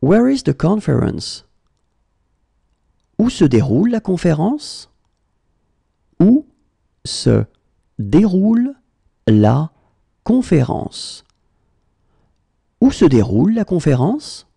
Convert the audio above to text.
Where is the conference? Où se déroule la conférence? Où se déroule la conférence? Où se déroule la conférence?